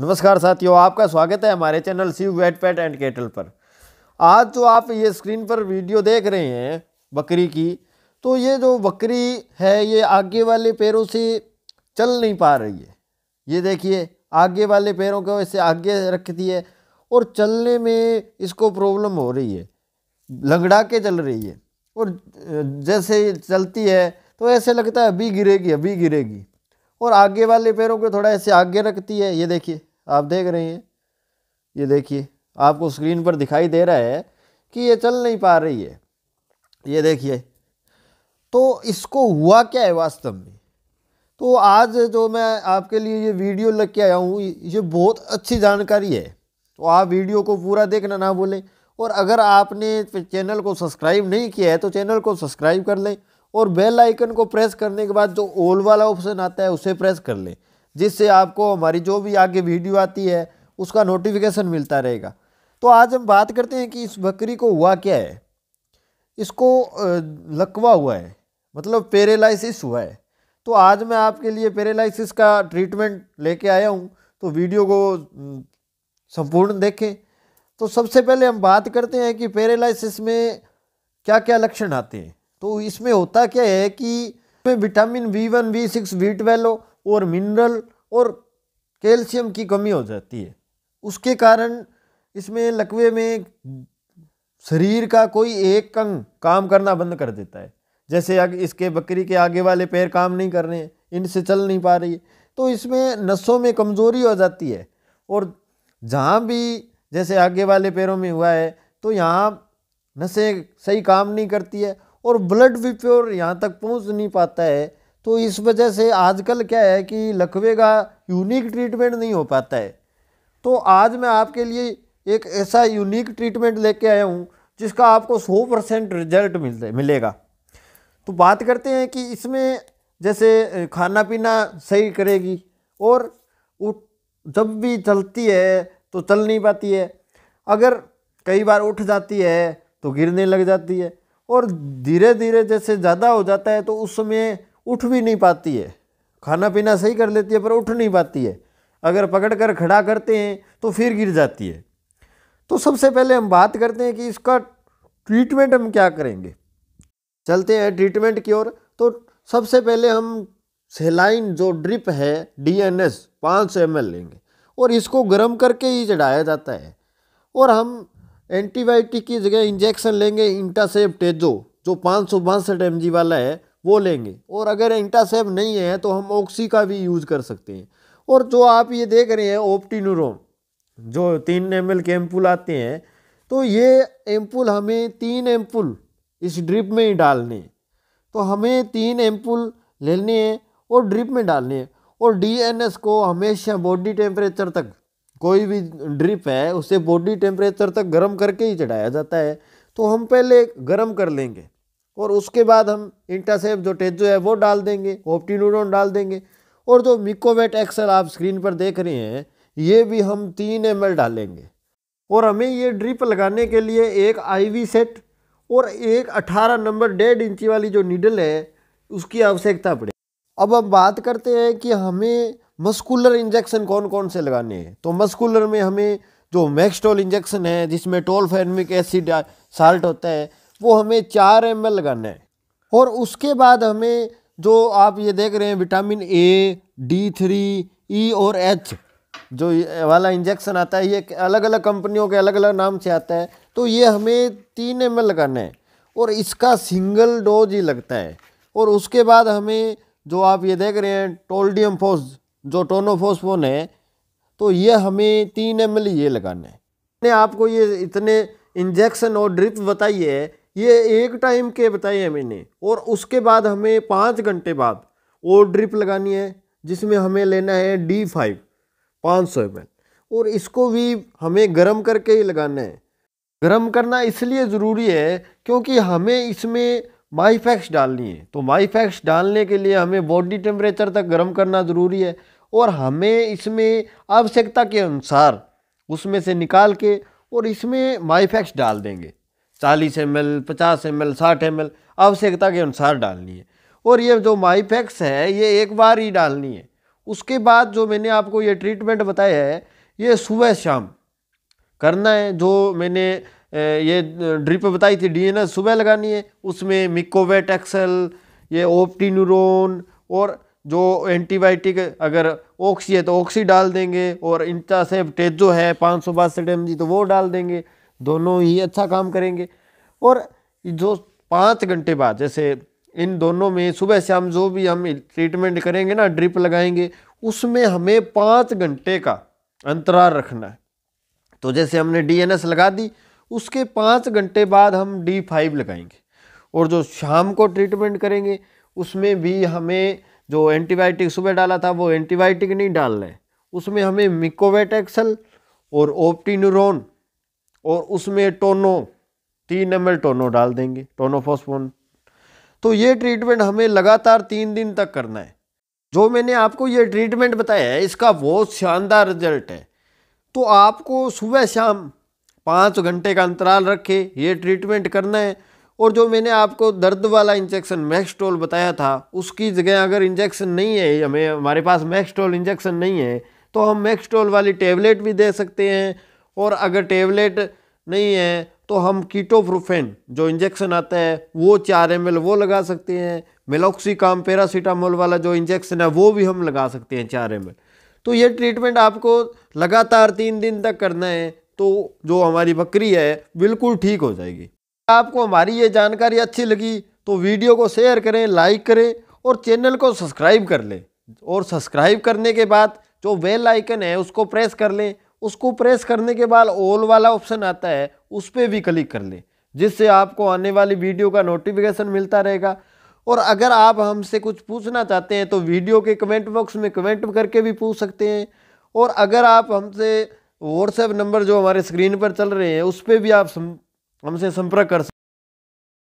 नमस्कार साथियों आपका स्वागत है हमारे channel C vet pet and cattle पर आज जो आप ये स्क्रीन पर वीडियो देख रहे हैं बकरी की तो ये जो बकरी है ये आगे वाले पैरों से चल नहीं पा रही है ये देखिए आगे वाले पैरों को ऐसे आगे रखती है और चलने में इसको प्रॉब्लम हो रही है लंगड़ा के चल रही है और जैसे चलती है तो ऐसे लगता है अभी गिरेगी अभी गिरेगी और आगे वाले पैरों को थोड़ा ऐसे आगे रखती है ये देखिए आप देख रहे हैं ये देखिए आपको स्क्रीन पर दिखाई दे रहा है कि ये चल नहीं पा रही है ये देखिए तो इसको हुआ क्या है वास्तव में तो आज जो मैं आपके लिए ये वीडियो लग के आया हूँ ये बहुत अच्छी जानकारी है तो आप वीडियो को पूरा देखना ना भूलें और अगर आपने चैनल को सब्सक्राइब नहीं किया है तो चैनल को सब्सक्राइब कर लें और बेल आइकन को प्रेस करने के बाद जो ऑल वाला ऑप्शन आता है उसे प्रेस कर लें जिससे आपको हमारी जो भी आगे वीडियो आती है उसका नोटिफिकेशन मिलता रहेगा तो आज हम बात करते हैं कि इस बकरी को हुआ क्या है इसको लकवा हुआ है मतलब पेरेलाइसिस हुआ है तो आज मैं आपके लिए पेरेलाइसिस का ट्रीटमेंट लेके आया हूँ तो वीडियो को संपूर्ण देखें तो सबसे पहले हम बात करते हैं कि पेरेलाइसिस में क्या क्या लक्षण आते हैं तो इसमें होता क्या है कि इसमें vitamin B one B six B twelve और मिनरल और कैल्शियम की कमी हो जाती है उसके कारण इसमें लकवे में शरीर का कोई एक अंग काम करना बंद कर देता है जैसे इसके बकरी के आगे वाले पैर काम नहीं कर रहे हैं इनसे चल नहीं पा रही तो इसमें नसों में कमज़ोरी हो जाती है और जहाँ भी जैसे आगे वाले पैरों में हुआ है तो यहाँ नसें सही काम नहीं करती है और ब्लड भी प्योर यहाँ तक पहुँच नहीं पाता है तो इस वजह से आजकल क्या है कि लकवे का यूनिक ट्रीटमेंट नहीं हो पाता है तो आज मैं आपके लिए एक ऐसा यूनिक ट्रीटमेंट लेके आया हूँ जिसका आपको सौ परसेंट रिजल्ट मिलते मिलेगा तो बात करते हैं कि इसमें जैसे खाना पीना सही करेगी और उठ जब भी चलती है तो चल नहीं पाती है अगर कई बार उठ जाती है तो गिरने लग जाती है और धीरे धीरे जैसे ज़्यादा हो जाता है तो उस समय उठ भी नहीं पाती है खाना पीना सही कर लेती है पर उठ नहीं पाती है अगर पकड़ कर खड़ा करते हैं तो फिर गिर जाती है तो सबसे पहले हम बात करते हैं कि इसका ट्रीटमेंट हम क्या करेंगे चलते हैं ट्रीटमेंट की ओर तो सबसे पहले हम सेलाइन जो ड्रिप है डी एन एस पाँच एम एल लेंगे और इसको गर्म करके ही चढ़ाया जाता है और हम एंटीबायोटिक की जगह इंजेक्शन लेंगे इंटासेप्ट टेजो जो पाँच सौ बासठ एम जी वाला है वो लेंगे और अगर इंटासेप नहीं है तो हम ऑक्सी का भी यूज़ कर सकते हैं और जो आप ये देख रहे हैं ओप्टीनोरोम जो तीन एम एल के एम्पुल आते हैं तो ये एम्पुल हमें तीन एम्पुल इस ड्रिप में ही डालने तो हमें तीन एम्पुल लेने हैं और ड्रिप में डालने हैं और डी को हमेशा बॉडी टेम्परेचर तक कोई भी ड्रिप है उसे बॉडी टेम्परेचर तक गर्म करके ही चढ़ाया जाता है तो हम पहले गर्म कर लेंगे और उसके बाद हम इंटासेप जो टेजो है वो डाल देंगे ओप्टीनूडोन डाल देंगे और जो मिकोवेट एक्सल आप स्क्रीन पर देख रहे हैं ये भी हम तीन एम डालेंगे और हमें ये ड्रिप लगाने के लिए एक आई सेट और एक अठारह नंबर डेढ़ इंची वाली जो नीडल है उसकी आवश्यकता पड़ेगी अब हम बात करते हैं कि हमें मस्कुलर इंजेक्शन कौन कौन से लगाने हैं तो मस्कुलर में हमें जो मैक्सटोल इंजेक्शन है जिसमें टोलफेनमिक एसिड साल्ट होता है वो हमें चार एम लगाना है और उसके बाद हमें जो आप ये देख रहे हैं vitamin A D three E और एच जो वाला इंजेक्शन आता है ये अलग अलग कंपनियों के अलग अलग नाम से आता है तो ये हमें तीन एम लगाना है और इसका सिंगल डोज ही लगता है और उसके बाद हमें जो आप ये देख रहे हैं टोल्डियम फोज जो टोनोफोसफोन है तो ये हमें तीन एम e ये लगाना है मैंने आपको ये इतने इंजेक्शन और ड्रिप बताई है ये एक टाइम के बताई है मैंने और उसके बाद हमें पाँच घंटे बाद और ड्रिप लगानी है जिसमें हमें लेना है डी फाइव पाँच सौ एम e। और इसको भी हमें गर्म करके ही लगाना है गर्म करना इसलिए ज़रूरी है क्योंकि हमें इसमें माईफैक्स डालनी है तो माईफैक्स डालने के लिए हमें बॉडी टेम्परेचर तक गर्म करना ज़रूरी है और हमें इसमें आवश्यकता के अनुसार उसमें से निकाल के और इसमें माइफेक्स डाल देंगे चालीस एम एल पचास एम एल साठ एम एल आवश्यकता के अनुसार डालनी है और ये जो माइफेक्स है ये एक बार ही डालनी है उसके बाद जो मैंने आपको ये ट्रीटमेंट बताया है ये सुबह शाम करना है जो मैंने ये ड्रिप बताई थी डी सुबह लगानी है उसमें मिकोवेट एक्सल ये ओप्टीन्यूरोन और जो एंटीबायोटिक अगर ऑक्सी है तो ऑक्सी डाल देंगे और से टेजो है पाँच सौ बासठ एम जी तो वो डाल देंगे दोनों ही अच्छा काम करेंगे और जो पाँच घंटे बाद जैसे इन दोनों में सुबह शाम जो भी हम ट्रीटमेंट करेंगे ना ड्रिप लगाएंगे उसमें हमें पाँच घंटे का अंतराल रखना है तो जैसे हमने डीएनएस लगा दी उसके पाँच घंटे बाद हम डी फाइव लगाएंगे और जो शाम को ट्रीटमेंट करेंगे उसमें भी हमें जो एंटीबायोटिक सुबह डाला था वो एंटीबायोटिक नहीं डाल रहे उसमें हमें मिकोवेट एक्सल और ओप्टीनुरोन और उसमें टोनो तीन एम टोनो डाल देंगे टोनोफोस्फोन तो ये ट्रीटमेंट हमें लगातार तीन दिन तक करना है जो मैंने आपको ये ट्रीटमेंट बताया है इसका बहुत शानदार रिजल्ट है तो आपको सुबह शाम पाँच घंटे का अंतराल रखे ये ट्रीटमेंट करना है और जो मैंने आपको दर्द वाला इंजेक्शन मैक्सटोल बताया था उसकी जगह अगर इंजेक्शन नहीं है हमें हमारे पास मैक्सटोल इंजेक्शन नहीं है तो हम मैक्सटोल वाली टेबलेट भी दे सकते हैं और अगर टेबलेट नहीं है तो हम कीटोप्रोफेन जो इंजेक्शन आता है वो चार एम वो लगा सकते हैं मेलोक्सिकाम पैरासीटामोल वाला जो इंजेक्शन है वो भी हम लगा सकते हैं चार एम तो ये ट्रीटमेंट आपको लगातार तीन दिन तक करना है तो जो हमारी बकरी है बिल्कुल ठीक हो जाएगी आपको हमारी ये जानकारी अच्छी लगी तो वीडियो को शेयर करें लाइक करें और चैनल को सब्सक्राइब कर लें और सब्सक्राइब करने के बाद जो बेल आइकन है उसको प्रेस कर लें उसको प्रेस करने के बाद ऑल वाला ऑप्शन आता है उस पर भी क्लिक कर लें जिससे आपको आने वाली वीडियो का नोटिफिकेशन मिलता रहेगा और अगर आप हमसे कुछ पूछना चाहते हैं तो वीडियो के कमेंट बॉक्स में कमेंट करके भी पूछ सकते हैं और अगर आप हमसे व्हाट्सएप नंबर जो हमारे स्क्रीन पर चल रहे हैं उस पर भी आप सम... हमसे संपर्क कर